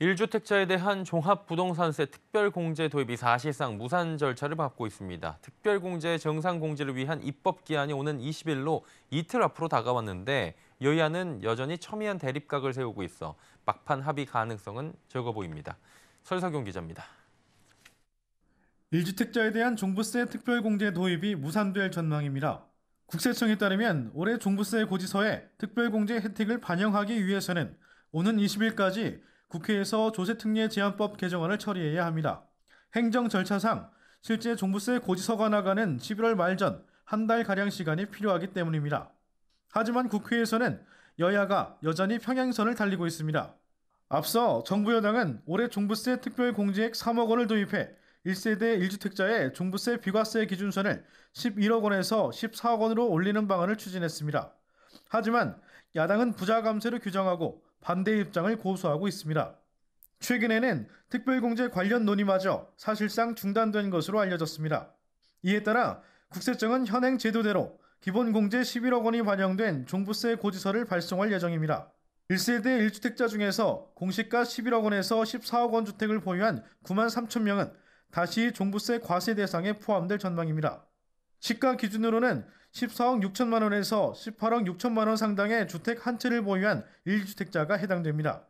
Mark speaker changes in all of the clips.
Speaker 1: 1주택자에 대한 종합부동산세 특별공제 도입이 사실상 무산 절차를 밟고 있습니다. 특별공제 정상공제를 위한 입법기한이 오는 20일로 이틀 앞으로 다가왔는데 여야는 여전히 첨예한 대립각을 세우고 있어 막판 합의 가능성은 적어 보입니다. 설석용 기자입니다.
Speaker 2: 1주택자에 대한 종부세 특별공제 도입이 무산될 전망입니다. 국세청에 따르면 올해 종부세 고지서에 특별공제 혜택을 반영하기 위해서는 오는 20일까지 국회에서 조세특례 제한법 개정안을 처리해야 합니다. 행정 절차상 실제 종부세 고지서가 나가는 11월 말 전 한 달가량 시간이 필요하기 때문입니다. 하지만 국회에서는 여야가 여전히 평양선을 달리고 있습니다. 앞서 정부 여당은 올해 종부세 특별 공제액 3억 원을 도입해 1세대 1주택자의 종부세 비과세 기준선을 11억 원에서 14억 원으로 올리는 방안을 추진했습니다. 하지만 야당은 부자 감세를 규정하고 반대 입장을 고수하고 있습니다. 최근에는 특별공제 관련 논의마저 사실상 중단된 것으로 알려졌습니다. 이에 따라 국세청은 현행 제도대로 기본공제 11억 원이 반영된 종부세 고지서를 발송할 예정입니다. 1세대 1주택자 중에서 공시가 11억 원에서 14억 원 주택을 보유한 9만 3천 명은 다시 종부세 과세 대상에 포함될 전망입니다. 시가 기준으로는 14억 6천만 원에서 18억 6천만 원 상당의 주택 한 채를 보유한 1주택자가 해당됩니다.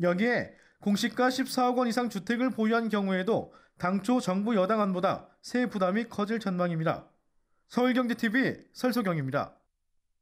Speaker 2: 여기에 공시가 14억 원 이상 주택을 보유한 경우에도 당초 정부 여당안보다 세부 담이 커질 전망입니다. 서울경제TV 설소경입니다.